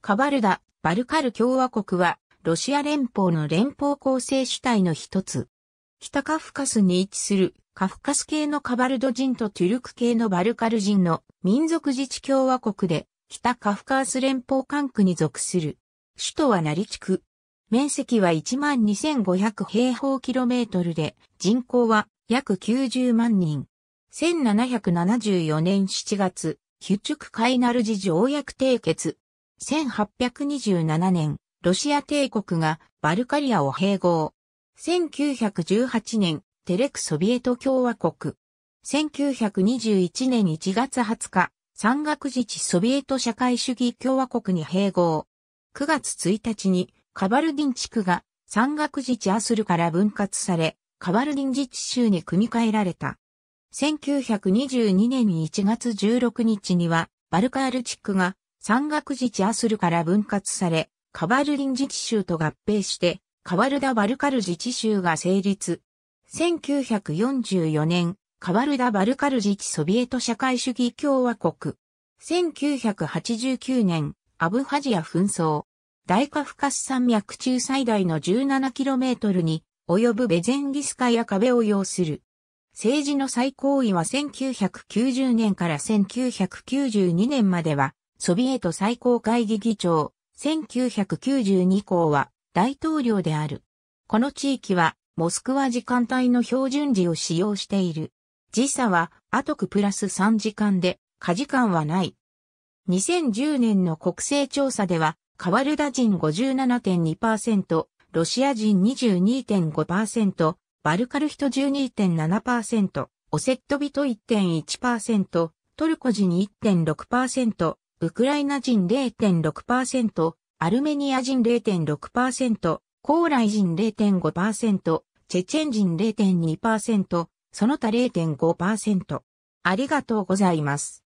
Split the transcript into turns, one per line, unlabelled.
カバルダ、バルカル共和国は、ロシア連邦の連邦構成主体の一つ。北カフカスに位置する、カフカス系のカバルド人とトゥルク系のバルカル人の民族自治共和国で、北カフカース連邦管区に属する。首都はナリ地区。面積は12,500平方キロメートルで、人口は約90万人。1774年7月、ヒュチュク・カイナルジ条約締結。1827年、ロシア帝国がバルカリアを併合。1918年、テレクソビエト共和国。1921年1月20日、山岳自治ソビエト社会主義共和国に併合。9月1日にカバルディン地区が山岳自治アスルから分割され、カバルディン自治州に組み替えられた。1922年1月16日にはバルカール地区が山岳自治アスルから分割され、カバルリン自治州と合併して、カワルダ・バルカル自治州が成立。1944年、カワルダ・バルカル自治ソビエト社会主義共和国。1989年、アブハジア紛争。大カフカス山脈中最大の 17km に及ぶベゼンギスカや壁を要する。政治の最高位は1990年から1992年まではソビエト最高会議議長、1992項は大統領である。この地域はモスクワ時間帯の標準時を使用している。時差はアトクプラス3時間で、過時間はない。2010年の国勢調査では、カワルダ人57.2%、ロシア人22.5%、バルカル人12.7%、オセットビト1.1%、トルコ人1.6%、ウクライナ人0.6%、アルメニア人0.6%、高麗人0.5%、チェチェン人0.2%、その他0.5%。ありがとうございます。